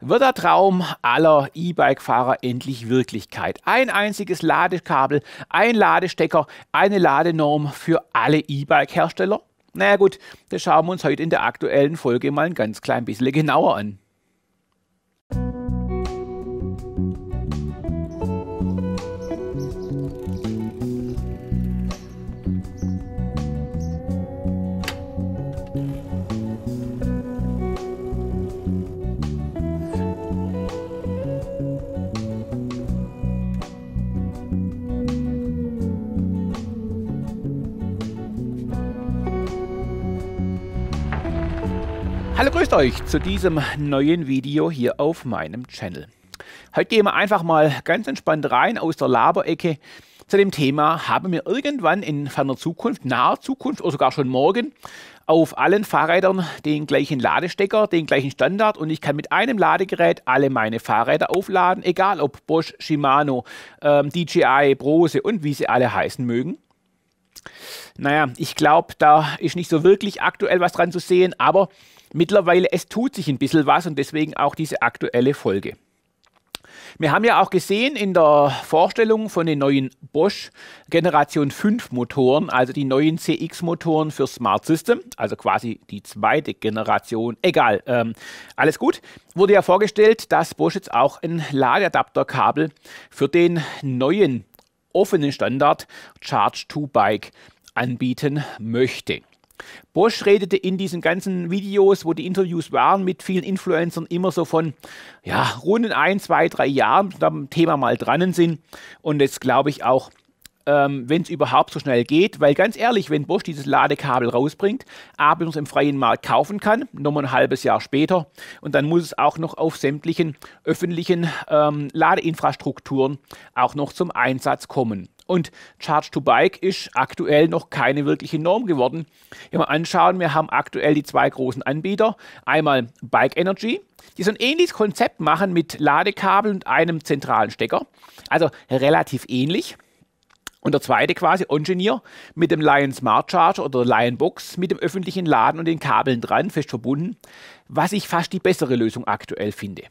wird der Traum aller E-Bike-Fahrer endlich Wirklichkeit. Ein einziges Ladekabel, ein Ladestecker, eine Ladenorm für alle E-Bike-Hersteller. Naja gut, das schauen wir uns heute in der aktuellen Folge mal ein ganz klein bisschen genauer an. Hallo, grüßt euch zu diesem neuen Video hier auf meinem Channel. Heute gehen wir einfach mal ganz entspannt rein aus der Laberecke zu dem Thema, haben wir irgendwann in ferner Zukunft, naher Zukunft oder sogar schon morgen auf allen Fahrrädern den gleichen Ladestecker, den gleichen Standard und ich kann mit einem Ladegerät alle meine Fahrräder aufladen, egal ob Bosch, Shimano, ähm, DJI, Brose und wie sie alle heißen mögen. Naja, ich glaube, da ist nicht so wirklich aktuell was dran zu sehen, aber mittlerweile, es tut sich ein bisschen was und deswegen auch diese aktuelle Folge. Wir haben ja auch gesehen in der Vorstellung von den neuen Bosch Generation 5 Motoren, also die neuen CX Motoren für Smart System, also quasi die zweite Generation, egal, ähm, alles gut, wurde ja vorgestellt, dass Bosch jetzt auch ein Ladeadapterkabel für den neuen offenen Standard Charge-to-Bike anbieten möchte. Bosch redete in diesen ganzen Videos, wo die Interviews waren, mit vielen Influencern immer so von, ja, rund ein, zwei, drei Jahren am Thema mal dran sind. Und jetzt glaube ich auch, ähm, wenn es überhaupt so schnell geht. Weil ganz ehrlich, wenn Bosch dieses Ladekabel rausbringt, abends im freien Markt kaufen kann, nochmal ein halbes Jahr später, und dann muss es auch noch auf sämtlichen öffentlichen ähm, Ladeinfrastrukturen auch noch zum Einsatz kommen. Und Charge-to-Bike ist aktuell noch keine wirkliche Norm geworden. Wenn wir anschauen, wir haben aktuell die zwei großen Anbieter. Einmal Bike Energy, die so ein ähnliches Konzept machen mit Ladekabel und einem zentralen Stecker. Also relativ ähnlich. Und der zweite quasi Engineer mit dem Lion Smart Charger oder Lion Box mit dem öffentlichen Laden und den Kabeln dran, fest verbunden, was ich fast die bessere Lösung aktuell finde.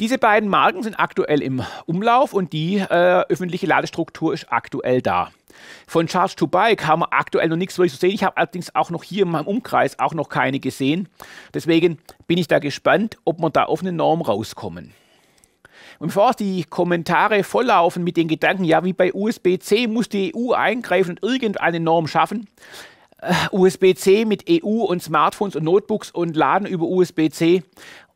Diese beiden Marken sind aktuell im Umlauf und die äh, öffentliche Ladestruktur ist aktuell da. Von Charge to Bike haben wir aktuell noch nichts wirklich zu sehen. Ich habe allerdings auch noch hier in meinem Umkreis auch noch keine gesehen. Deswegen bin ich da gespannt, ob wir da auf eine Norm rauskommen. Und bevor die Kommentare volllaufen mit den Gedanken, ja, wie bei USB-C muss die EU eingreifen und irgendeine Norm schaffen, äh, USB-C mit EU und Smartphones und Notebooks und Laden über USB-C,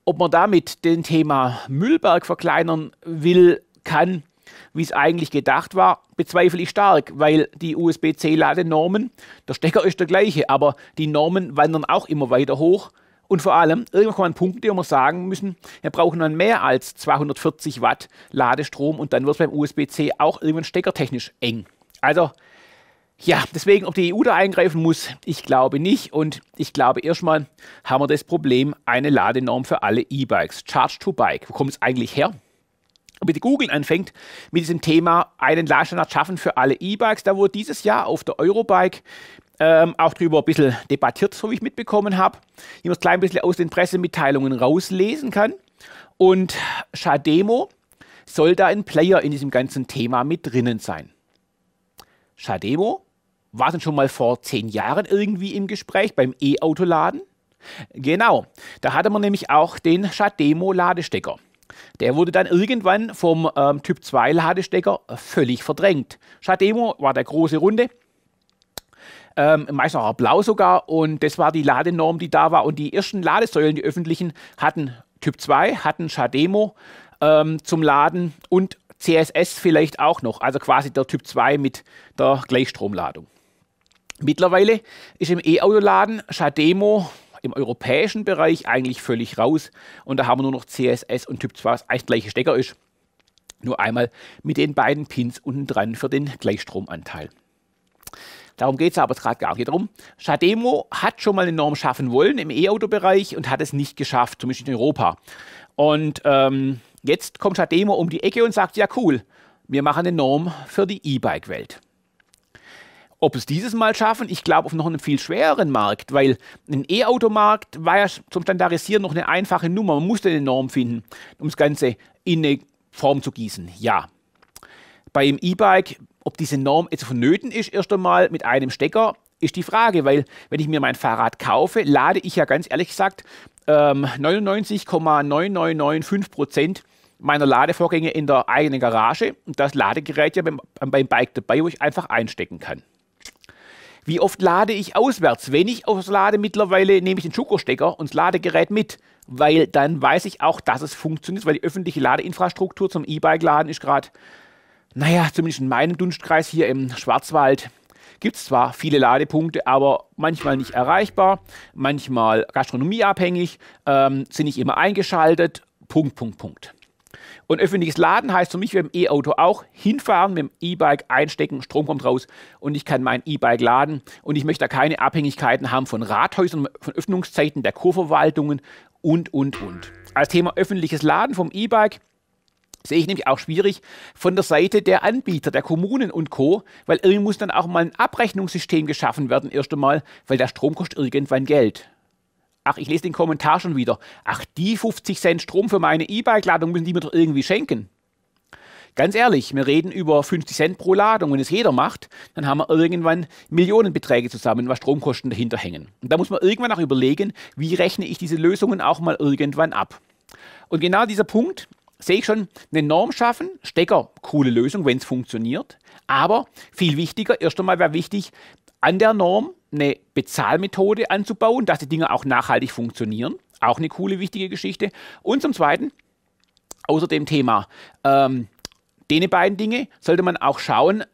ob man damit den Thema Müllberg verkleinern will, kann, wie es eigentlich gedacht war, bezweifle ich stark, weil die USB-C-Ladenormen, der Stecker ist der gleiche, aber die Normen wandern auch immer weiter hoch. Und vor allem, irgendwann kommen Punkte, wo wir sagen müssen, wir brauchen dann mehr als 240 Watt Ladestrom und dann wird es beim USB-C auch irgendwann steckertechnisch eng. Also, ja, deswegen, ob die EU da eingreifen muss, ich glaube nicht. Und ich glaube, erstmal haben wir das Problem, eine Ladenorm für alle E-Bikes. Charge to Bike. Wo kommt es eigentlich her? Und mit Google anfängt mit diesem Thema einen Ladestandard schaffen für alle E-Bikes. Da wurde dieses Jahr auf der Eurobike ähm, auch darüber ein bisschen debattiert, so wie ich mitbekommen habe. Ich muss klein ein bisschen aus den Pressemitteilungen rauslesen kann. Und Schademo soll da ein Player in diesem ganzen Thema mit drinnen sein. Schademo war dann schon mal vor zehn Jahren irgendwie im Gespräch beim E-Autoladen. Genau, da hatte man nämlich auch den Schademo-Ladestecker. Der wurde dann irgendwann vom ähm, Typ 2-Ladestecker völlig verdrängt. Schademo war der große Runde, ähm, Meißnacher Blau sogar. Und das war die Ladenorm, die da war. Und die ersten Ladesäulen, die öffentlichen, hatten Typ 2, hatten Schademo ähm, zum Laden und CSS vielleicht auch noch. Also quasi der Typ 2 mit der Gleichstromladung. Mittlerweile ist im E-Auto-Laden Schademo im europäischen Bereich eigentlich völlig raus. Und da haben wir nur noch CSS und Typ 2, was eigentlich der gleiche Stecker ist. Nur einmal mit den beiden Pins unten dran für den Gleichstromanteil. Darum geht es aber gerade gar nicht drum. Schademo hat schon mal eine Norm schaffen wollen im E-Auto-Bereich und hat es nicht geschafft, zumindest in Europa. Und ähm, jetzt kommt Schademo um die Ecke und sagt, ja cool, wir machen eine Norm für die E-Bike-Welt. Ob es dieses Mal schaffen, ich glaube auf noch einen viel schwereren Markt, weil ein E-Automarkt war ja zum Standardisieren noch eine einfache Nummer. Man musste eine Norm finden, um das Ganze in eine Form zu gießen. Ja, beim E-Bike, ob diese Norm jetzt vonnöten ist, erst einmal mit einem Stecker, ist die Frage, weil wenn ich mir mein Fahrrad kaufe, lade ich ja ganz ehrlich gesagt ähm, 99,9995 Prozent meiner Ladevorgänge in der eigenen Garage und das Ladegerät ja beim, beim Bike dabei, wo ich einfach einstecken kann. Wie oft lade ich auswärts? Wenn ich auslade, mittlerweile nehme ich den Schokostecker und das Ladegerät mit, weil dann weiß ich auch, dass es funktioniert, weil die öffentliche Ladeinfrastruktur zum E-Bike-Laden ist gerade naja, zumindest in meinem Dunstkreis hier im Schwarzwald gibt es zwar viele Ladepunkte, aber manchmal nicht erreichbar, manchmal gastronomieabhängig, ähm, sind nicht immer eingeschaltet, Punkt, Punkt, Punkt. Und öffentliches Laden heißt für mich beim E-Auto auch hinfahren, mit dem E-Bike einstecken, Strom kommt raus und ich kann mein E-Bike laden. Und ich möchte da keine Abhängigkeiten haben von Rathäusern, von Öffnungszeiten der Kurverwaltungen und, und, und. Als Thema öffentliches Laden vom E-Bike Sehe ich nämlich auch schwierig von der Seite der Anbieter, der Kommunen und Co., weil irgendwie muss dann auch mal ein Abrechnungssystem geschaffen werden, erst einmal, weil der Strom kostet irgendwann Geld. Ach, ich lese den Kommentar schon wieder. Ach, die 50 Cent Strom für meine E-Bike-Ladung müssen die mir doch irgendwie schenken. Ganz ehrlich, wir reden über 50 Cent pro Ladung. Wenn es jeder macht, dann haben wir irgendwann Millionenbeträge zusammen, was Stromkosten dahinter hängen. Und da muss man irgendwann auch überlegen, wie rechne ich diese Lösungen auch mal irgendwann ab. Und genau dieser Punkt, sehe ich schon, eine Norm schaffen, Stecker, coole Lösung, wenn es funktioniert. Aber viel wichtiger, erst einmal wäre wichtig, an der Norm eine Bezahlmethode anzubauen, dass die Dinge auch nachhaltig funktionieren. Auch eine coole, wichtige Geschichte. Und zum Zweiten, außer dem Thema, ähm, den beiden Dinge sollte man auch schauen,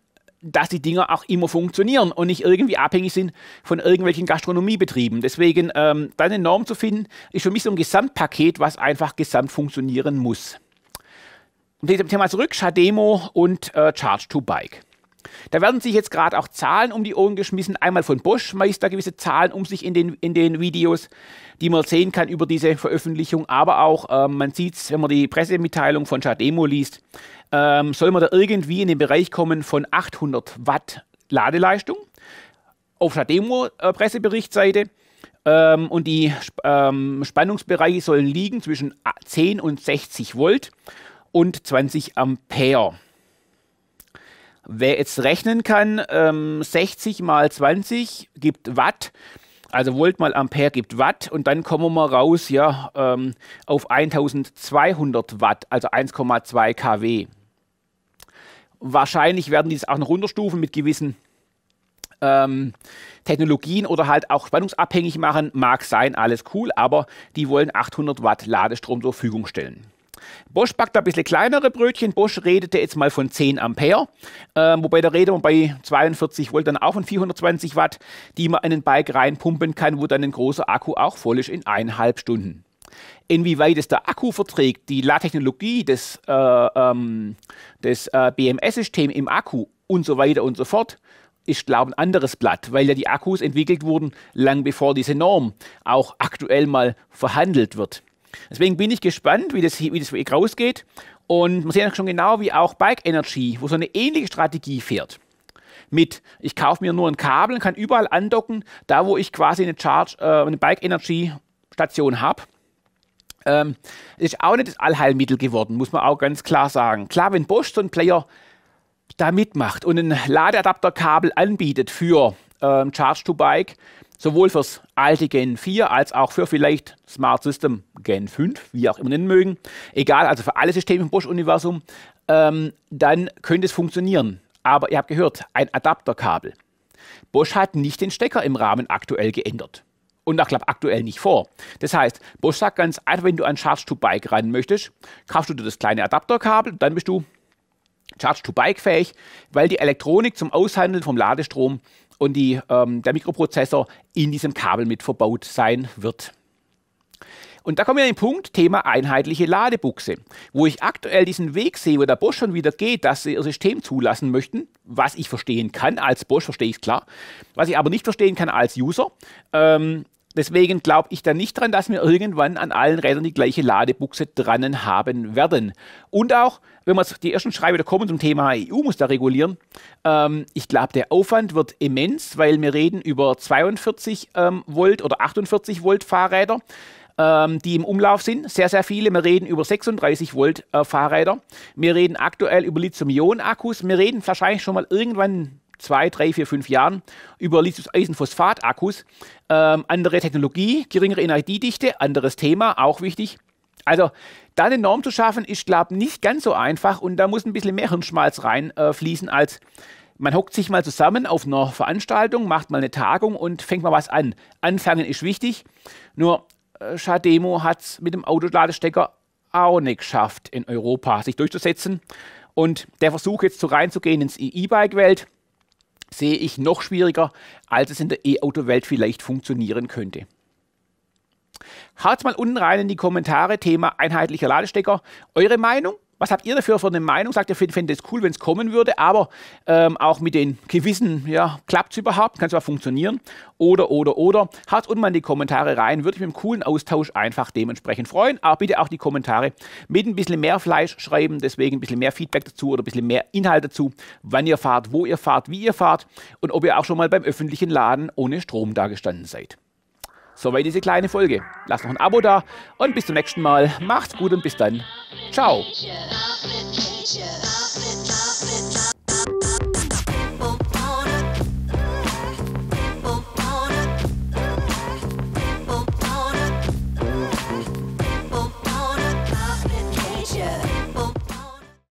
dass die Dinger auch immer funktionieren und nicht irgendwie abhängig sind von irgendwelchen Gastronomiebetrieben. Deswegen, ähm, da eine Norm zu finden, ist für mich so ein Gesamtpaket, was einfach gesamt funktionieren muss mit dem Thema zurück, Schademo und äh, Charge to Bike. Da werden sich jetzt gerade auch Zahlen um die Ohren geschmissen. Einmal von Bosch schmeißt da gewisse Zahlen um sich in den, in den Videos, die man sehen kann über diese Veröffentlichung. Aber auch, ähm, man sieht es, wenn man die Pressemitteilung von Schademo liest, ähm, soll man da irgendwie in den Bereich kommen von 800 Watt Ladeleistung. Auf Schademo-Presseberichtseite. Äh, ähm, und die ähm, Spannungsbereiche sollen liegen zwischen 10 äh, und 60 Volt und 20 Ampere. Wer jetzt rechnen kann, ähm, 60 mal 20 gibt Watt. Also Volt mal Ampere gibt Watt und dann kommen wir raus ja, ähm, auf 1200 Watt, also 1,2 kW. Wahrscheinlich werden die das auch noch runterstufen mit gewissen ähm, Technologien oder halt auch spannungsabhängig machen. Mag sein, alles cool, aber die wollen 800 Watt Ladestrom zur Verfügung stellen. Bosch backt ein bisschen kleinere Brötchen. Bosch redete jetzt mal von 10 Ampere, äh, wobei da redet man bei 42 Volt dann auch von 420 Watt, die man in einen Bike reinpumpen kann, wo dann ein großer Akku auch voll ist in eineinhalb Stunden. Inwieweit es der Akku verträgt, die Ladtechnologie des, äh, ähm, des äh, BMS-Systems im Akku und so weiter und so fort, ist, glaube ich, ein anderes Blatt, weil ja die Akkus entwickelt wurden, lang bevor diese Norm auch aktuell mal verhandelt wird. Deswegen bin ich gespannt, wie das, wie das Weg rausgeht. Und man sieht ja schon genau, wie auch Bike Energy, wo so eine ähnliche Strategie fährt. Mit, ich kaufe mir nur ein Kabel und kann überall andocken, da wo ich quasi eine, Charge, äh, eine Bike Energy Station habe. Ähm, ist auch nicht das Allheilmittel geworden, muss man auch ganz klar sagen. Klar, wenn Bosch so einen Player da mitmacht und ein Ladeadapterkabel anbietet für ähm, Charge-to-Bike, sowohl fürs alte Gen 4 als auch für vielleicht Smart System Gen 5, wie auch immer nennen mögen, egal, also für alle Systeme im Bosch-Universum, ähm, dann könnte es funktionieren. Aber ihr habt gehört, ein Adapterkabel. Bosch hat nicht den Stecker im Rahmen aktuell geändert. Und da klappt aktuell nicht vor. Das heißt, Bosch sagt ganz einfach, wenn du ein Charge-to-Bike ran möchtest, kaufst du dir das kleine Adapterkabel, dann bist du Charge-to-Bike fähig, weil die Elektronik zum Aushandeln vom Ladestrom und die, ähm, der Mikroprozessor in diesem Kabel mit verbaut sein wird. Und da kommen wir an den Punkt, Thema einheitliche Ladebuchse, wo ich aktuell diesen Weg sehe, wo der Bosch schon wieder geht, dass sie ihr System zulassen möchten, was ich verstehen kann, als Bosch verstehe ich es klar, was ich aber nicht verstehen kann als User, ähm, Deswegen glaube ich da nicht dran, dass wir irgendwann an allen Rädern die gleiche Ladebuchse dran haben werden. Und auch, wenn wir die ersten Schreibe da kommen zum Thema EU muss da regulieren, ähm, ich glaube, der Aufwand wird immens, weil wir reden über 42 ähm, Volt oder 48 Volt Fahrräder, ähm, die im Umlauf sind. Sehr, sehr viele. Wir reden über 36 Volt äh, Fahrräder. Wir reden aktuell über Lithium-Ionen-Akkus. Wir reden wahrscheinlich schon mal irgendwann zwei, drei, vier, fünf Jahren über Lithium-Eisenphosphat-Akkus. Ähm, andere Technologie, geringere Energiedichte, anderes Thema, auch wichtig. Also da eine Norm zu schaffen, ist, glaube ich, nicht ganz so einfach und da muss ein bisschen mehr Hirnschmalz reinfließen äh, als man hockt sich mal zusammen auf einer Veranstaltung, macht mal eine Tagung und fängt mal was an. Anfangen ist wichtig, nur äh, Schademo hat es mit dem Autoladestecker auch nicht geschafft, in Europa sich durchzusetzen. Und der Versuch jetzt so reinzugehen ins E-Bike-Welt, sehe ich noch schwieriger, als es in der E-Auto-Welt vielleicht funktionieren könnte. Haut's mal unten rein in die Kommentare, Thema einheitlicher Ladestecker. Eure Meinung? Was habt ihr dafür für eine Meinung? Sagt ihr, fände es cool, wenn es kommen würde, aber ähm, auch mit den Gewissen, ja, klappt es überhaupt? Kann es überhaupt funktionieren? Oder, oder, oder. Haut unten mal in die Kommentare rein. Würde ich mit einem coolen Austausch einfach dementsprechend freuen. Aber bitte auch die Kommentare mit ein bisschen mehr Fleisch schreiben, deswegen ein bisschen mehr Feedback dazu oder ein bisschen mehr Inhalt dazu, wann ihr fahrt, wo ihr fahrt, wie ihr fahrt und ob ihr auch schon mal beim öffentlichen Laden ohne Strom dagestanden seid. Soweit diese kleine Folge. Lasst noch ein Abo da und bis zum nächsten Mal. Macht's gut und bis dann. Ciao.